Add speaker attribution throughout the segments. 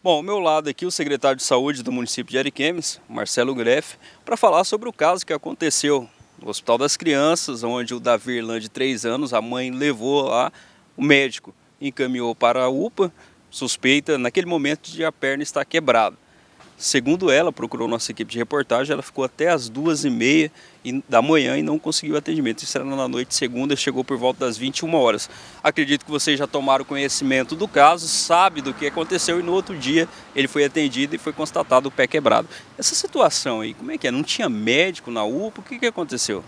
Speaker 1: Bom, ao meu lado aqui o secretário de saúde do município de Ariquemes, Marcelo Greff, para falar sobre o caso que aconteceu no Hospital das Crianças, onde o Davi Irlanda, de 3 anos, a mãe levou lá, o médico encaminhou para a UPA, suspeita naquele momento de a perna estar quebrada. Segundo ela, procurou nossa equipe de reportagem, ela ficou até as duas e meia da manhã e não conseguiu atendimento. Isso era na noite segunda, chegou por volta das 21 horas. Acredito que vocês já tomaram conhecimento do caso, sabe do que aconteceu e no outro dia ele foi atendido e foi constatado o pé quebrado. Essa situação aí, como é que é? Não tinha médico na UPA? O que, que aconteceu?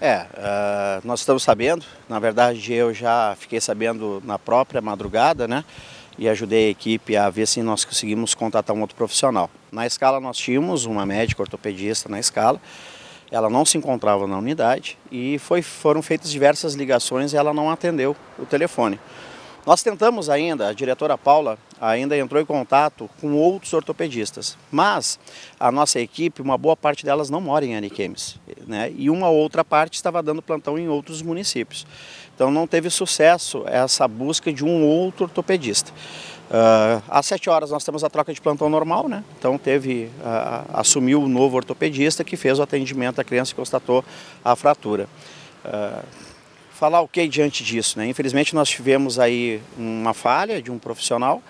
Speaker 2: É, uh, nós estamos sabendo, na verdade eu já fiquei sabendo na própria madrugada, né? e ajudei a equipe a ver se nós conseguimos contratar um outro profissional. Na escala nós tínhamos uma médica ortopedista na escala, ela não se encontrava na unidade e foi, foram feitas diversas ligações e ela não atendeu o telefone. Nós tentamos ainda, a diretora Paula ainda entrou em contato com outros ortopedistas, mas a nossa equipe, uma boa parte delas não mora em Aniquemes, né? e uma outra parte estava dando plantão em outros municípios. Então não teve sucesso essa busca de um outro ortopedista. Uh, às 7 horas nós temos a troca de plantão normal, né? então teve, uh, assumiu o novo ortopedista que fez o atendimento à criança e constatou a fratura. Uh, falar o que diante disso? Né? Infelizmente nós tivemos aí uma falha de um profissional,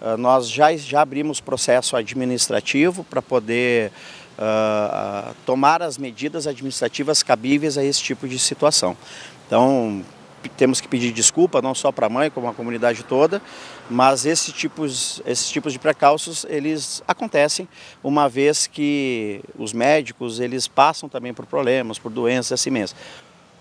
Speaker 2: uh, nós já, já abrimos processo administrativo para poder uh, tomar as medidas administrativas cabíveis a esse tipo de situação. Então, temos que pedir desculpa não só para a mãe, como a comunidade toda, mas esses tipos, esses tipos de precalços, eles acontecem uma vez que os médicos, eles passam também por problemas, por doenças assim mesmo.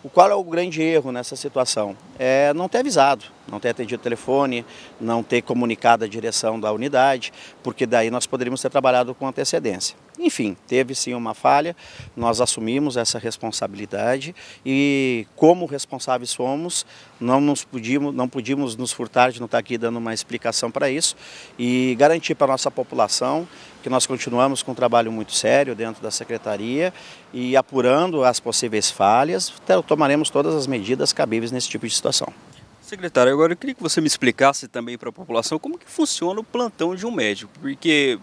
Speaker 2: O qual é o grande erro nessa situação? É não ter avisado, não ter atendido o telefone, não ter comunicado a direção da unidade, porque daí nós poderíamos ter trabalhado com antecedência. Enfim, teve sim uma falha, nós assumimos essa responsabilidade e como responsáveis somos, não nos podíamos, não podíamos nos furtar de não estar aqui dando uma explicação para isso e garantir para a nossa população que nós continuamos com um trabalho muito sério dentro da Secretaria e apurando as possíveis falhas, tomaremos todas as medidas cabíveis nesse tipo de situação.
Speaker 1: Secretário, agora eu queria que você me explicasse também para a população como que funciona o plantão de um médico, porque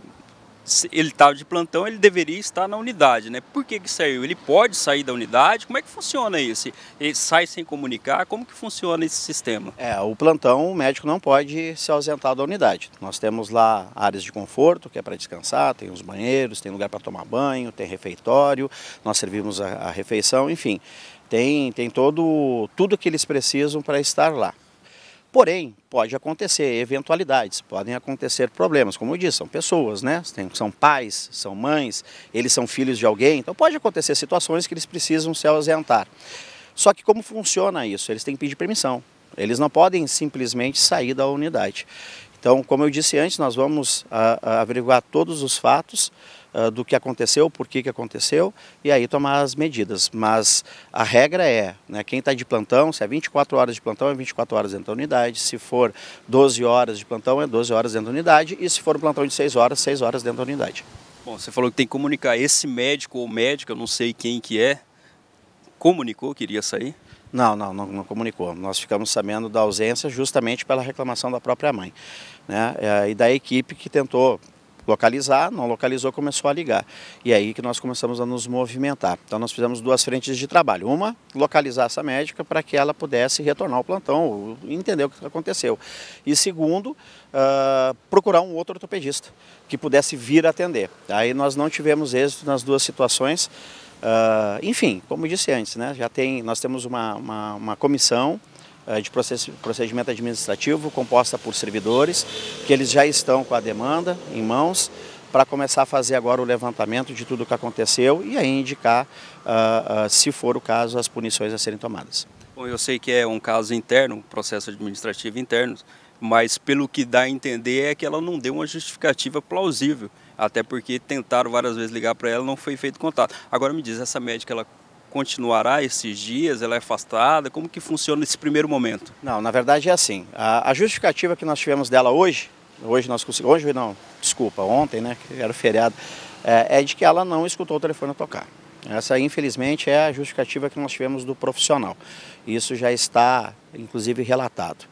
Speaker 1: ele estava tá de plantão, ele deveria estar na unidade, né? Por que, que saiu? Ele pode sair da unidade? Como é que funciona isso? Ele sai sem comunicar? Como que funciona esse sistema?
Speaker 2: É, o plantão, o médico não pode se ausentar da unidade. Nós temos lá áreas de conforto, que é para descansar, tem os banheiros, tem lugar para tomar banho, tem refeitório, nós servimos a, a refeição, enfim. Tem, tem todo, tudo que eles precisam para estar lá. Porém, pode acontecer eventualidades, podem acontecer problemas. Como eu disse, são pessoas, né? São pais, são mães, eles são filhos de alguém. Então pode acontecer situações que eles precisam se ausentar. Só que como funciona isso? Eles têm que pedir permissão. Eles não podem simplesmente sair da unidade. Então, como eu disse antes, nós vamos a, ah, a ah, averiguar todos os fatos, ah, do que aconteceu, por que, que aconteceu, e aí tomar as medidas. Mas a regra é, né, quem está de plantão, se é 24 horas de plantão, é 24 horas dentro da unidade, se for 12 horas de plantão, é 12 horas dentro da unidade, e se for um plantão de 6 horas, 6 horas dentro da unidade.
Speaker 1: Bom, você falou que tem que comunicar esse médico ou médica, eu não sei quem que é, comunicou que iria sair?
Speaker 2: Não, não, não, não, comunicou. Nós ficamos sabendo da ausência justamente pela reclamação da própria mãe né? É, e da equipe que tentou localizar, não localizou, começou a ligar. E é aí que nós começamos a nos movimentar. Então nós fizemos duas frentes de trabalho. Uma, localizar essa médica para que ela pudesse retornar ao plantão, entender o que aconteceu. E segundo, uh, procurar um outro ortopedista que pudesse vir atender. Aí nós não tivemos êxito nas duas situações. Uh, enfim, como disse antes, né, já tem, nós temos uma, uma, uma comissão eh, de procedimento administrativo composta por servidores, que eles já estão com a demanda em mãos para começar a fazer agora o levantamento de tudo o que aconteceu e aí indicar, ah, ah, se for o caso, as punições a serem tomadas.
Speaker 1: Bom, eu sei que é um caso interno, processo administrativo interno, mas pelo que dá a entender é que ela não deu uma justificativa plausível, até porque tentaram várias vezes ligar para ela, não foi feito contato. Agora me diz, essa médica, ela continuará esses dias? Ela é afastada? Como que funciona esse primeiro momento? Não, na verdade é assim. A, a justificativa
Speaker 2: que nós tivemos dela hoje, hoje nós conseguimos, hoje não, desculpa, ontem, né, que era o feriado, é, é de que ela não escutou o telefone tocar. Essa, infelizmente, é a justificativa que nós tivemos do profissional. Isso já está, inclusive, relatado.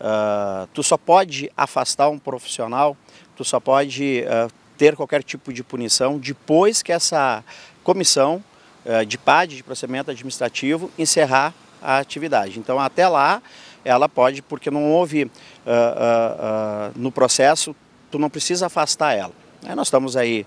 Speaker 2: Uh, tu só pode afastar um profissional, tu só pode uh, ter qualquer tipo de punição depois que essa comissão eh, de PAD, de procedimento administrativo, encerrar a atividade. Então, até lá, ela pode, porque não houve uh, uh, uh, no processo, tu não precisa afastar ela. nós estamos aí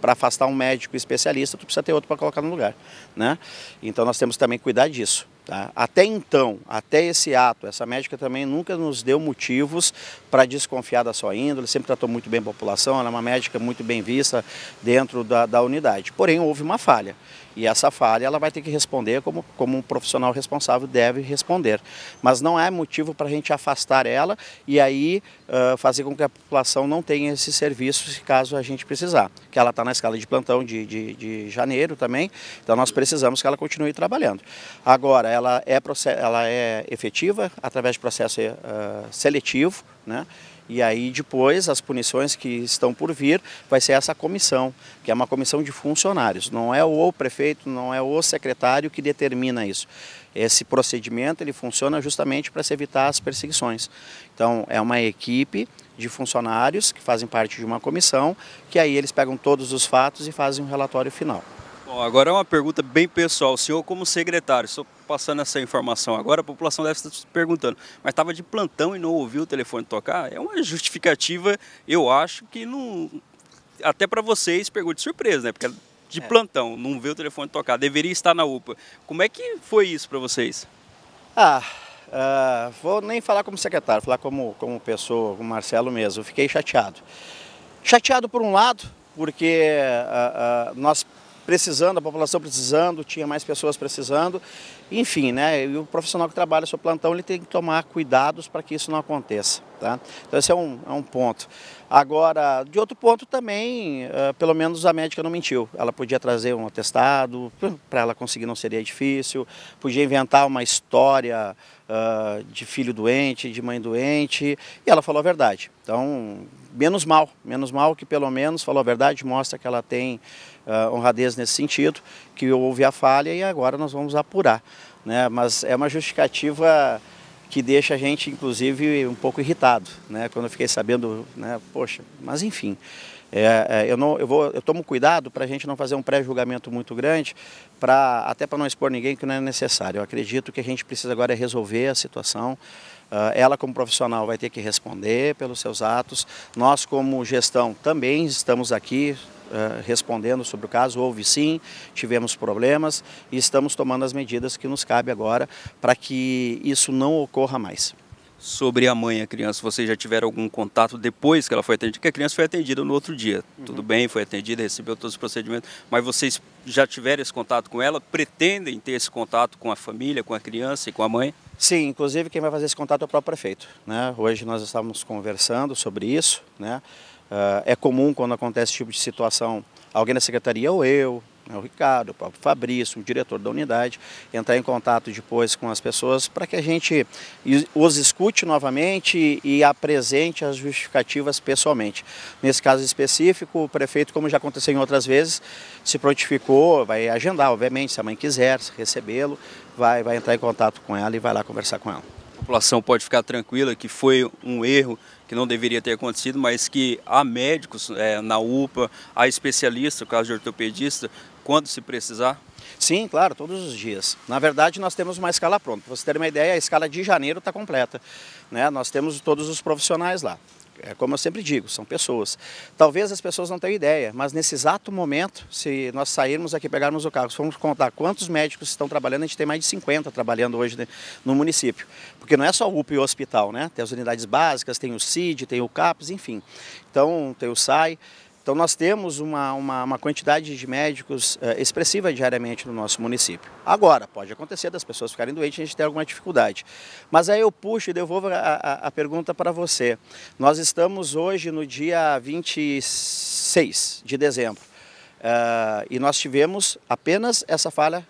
Speaker 2: para afastar um médico especialista, tu precisa ter outro para colocar no lugar. Né? Então, nós temos também que cuidar disso. Tá? Até então, até esse ato, essa médica também nunca nos deu motivos para desconfiar da sua índole, sempre tratou muito bem a população, ela é uma médica muito bem vista dentro da, da unidade. Porém, houve uma falha. E essa falha ela vai ter que responder como, como um profissional responsável deve responder. Mas não é motivo para a gente afastar ela e aí uh, fazer com que a população não tenha esse serviço caso a gente precisar. Que ela está na escala de plantão de, de, de janeiro também, então nós precisamos que ela continue trabalhando. Agora, ela é, ela é efetiva através de processo uh, seletivo, né? E aí depois as punições que estão por vir vai ser essa comissão, que é uma comissão de funcionários. Não é o prefeito, não é o secretário que determina isso. Esse procedimento ele funciona justamente para se evitar as perseguições. Então é uma equipe de funcionários que fazem parte de uma comissão, que aí eles pegam todos os fatos e fazem um relatório final.
Speaker 1: Bom, agora é uma pergunta bem pessoal. O senhor, como secretário, o senhor passando essa informação agora, a população deve estar se perguntando, mas estava de plantão e não ouviu o telefone tocar? É uma justificativa, eu acho, que não. Até para vocês pegou de surpresa, né? Porque é de é. plantão, não vê o telefone tocar, deveria estar na UPA. Como é que foi isso para vocês?
Speaker 2: Ah, Uh, vou nem falar como secretário, falar como, como pessoa, como Marcelo mesmo. Eu fiquei chateado. Chateado por um lado, porque uh, uh, nós precisando, a população precisando, tinha mais pessoas precisando. Enfim, né? E o profissional que trabalha no seu plantão ele tem que tomar cuidados para que isso não aconteça. Tá? Então esse é um, é um ponto. Agora, de outro ponto também, uh, pelo menos a médica não mentiu. Ela podia trazer um atestado, para ela conseguir não seria difícil, podia inventar uma história uh, de filho doente, de mãe doente, e ela falou a verdade. Então, menos mal, menos mal que pelo menos falou a verdade, mostra que ela tem uh, honradez nesse sentido, que houve a falha e agora nós vamos apurar. Né? Mas é uma justificativa que deixa a gente, inclusive, um pouco irritado, né? Quando eu fiquei sabendo, né? Poxa, mas enfim. É, é, eu, não, eu, vou, eu tomo cuidado para a gente não fazer um pré-julgamento muito grande, pra, até para não expor ninguém que não é necessário. Eu acredito que a gente precisa agora resolver a situação, ah, ela, como profissional, vai ter que responder pelos seus atos. Nós, como gestão, também estamos aqui ah, respondendo sobre o caso. Houve sim, tivemos problemas e estamos tomando as medidas que nos cabe agora para que isso não ocorra mais.
Speaker 1: Sobre a mãe, a criança, vocês já tiveram algum contato depois que ela foi atendida? Porque a criança foi atendida no outro dia. Uhum. Tudo bem, foi atendida, recebeu todos os procedimentos, mas vocês já tiveram esse contato com ela? Pretendem ter esse contato com a família, com a criança e com a mãe?
Speaker 2: Sim, inclusive quem vai fazer esse contato é o próprio prefeito. Né? Hoje nós estávamos conversando sobre isso. Né? Ah, é comum quando acontece esse tipo de situação, alguém da secretaria ou eu, né, o Ricardo, o próprio Fabrício, o diretor da unidade, entrar em contato depois com as pessoas para que a gente os escute novamente e apresente as justificativas pessoalmente. Nesse caso específico, o prefeito, como já aconteceu em outras vezes, se prontificou, vai agendar, obviamente, se a mãe quiser recebê-lo, vai, vai entrar em contato com ela e vai lá conversar com ela.
Speaker 1: A população pode ficar tranquila que foi um erro que não deveria ter acontecido, mas que há médicos é, na UPA, há especialistas, no caso de ortopedista, quando se precisar? Sim, claro, todos os dias. Na verdade,
Speaker 2: nós temos uma escala pronta. Para você ter uma ideia, a escala de janeiro está completa. Né? Nós temos todos os profissionais lá. É como eu sempre digo, são pessoas. Talvez as pessoas não tenham ideia, mas nesse exato momento, se nós sairmos aqui, pegarmos o carro, se formos contar quantos médicos estão trabalhando, a gente tem mais de 50 trabalhando hoje no município. Porque não é só o UPA e hospital, né? Tem as unidades básicas, tem o CID, tem o CAPS, enfim. Então, tem o SAI. Então nós temos uma, uma, uma quantidade de médicos eh, expressiva diariamente no nosso município. Agora, pode acontecer das pessoas ficarem doentes e a gente ter alguma dificuldade. Mas aí eu puxo e devolvo a, a, a pergunta para você. Nós estamos hoje no dia 26 de dezembro eh, e nós tivemos apenas essa falha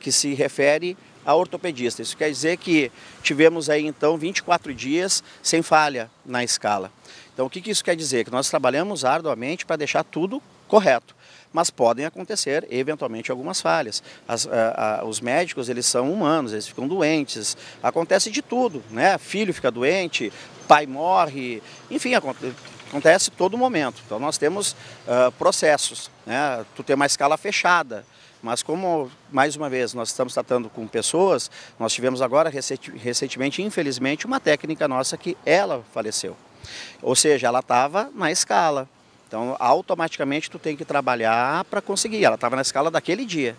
Speaker 2: que se refere a ortopedista. Isso quer dizer que tivemos aí então 24 dias sem falha na escala. Então, o que, que isso quer dizer? Que nós trabalhamos arduamente para deixar tudo correto mas podem acontecer eventualmente algumas falhas. As, a, eh, a, os médicos eles são humanos, eles ficam doentes, acontece de tudo, né? Filho fica doente, pai morre, enfim, acontece, acontece todo momento. Então nós temos uh, processos, né? Tu tem uma escala fechada. Mas como, mais uma vez, nós estamos tratando com pessoas, nós tivemos agora recentemente, infelizmente, uma técnica nossa que ela faleceu. Ou seja, ela estava na escala. Então, automaticamente, tu tem que trabalhar para conseguir. Ela estava na escala daquele dia.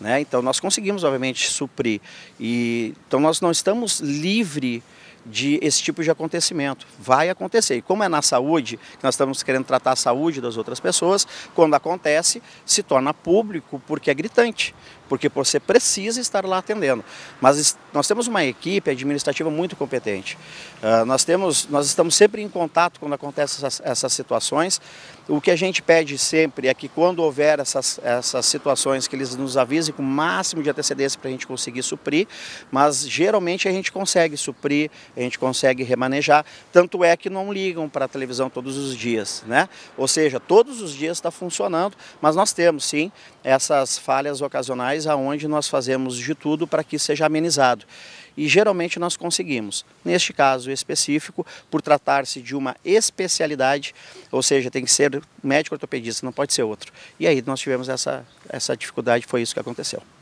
Speaker 2: Né? Então, nós conseguimos, obviamente, suprir. E, então, nós não estamos livres de esse tipo de acontecimento. Vai acontecer. E como é na saúde, nós estamos querendo tratar a saúde das outras pessoas, quando acontece, se torna público porque é gritante porque você precisa estar lá atendendo. Mas nós temos uma equipe administrativa muito competente. Uh, nós, temos, nós estamos sempre em contato quando acontecem essas, essas, situações. O que a gente pede sempre é que quando houver essas, essas situações, que eles nos avisem com o máximo de antecedência para a gente conseguir suprir, mas geralmente a gente consegue suprir, a gente consegue remanejar, tanto é que não ligam para a televisão todos os dias, né? Ou seja, todos os dias está funcionando, mas nós temos sim essas falhas ocasionais locais aonde nós fazemos de tudo para que seja amenizado. E geralmente nós conseguimos. Neste caso específico, por tratar-se de uma especialidade, ou seja, tem que ser médico ortopedista, não pode ser outro. E aí nós tivemos essa, essa dificuldade, foi isso que aconteceu.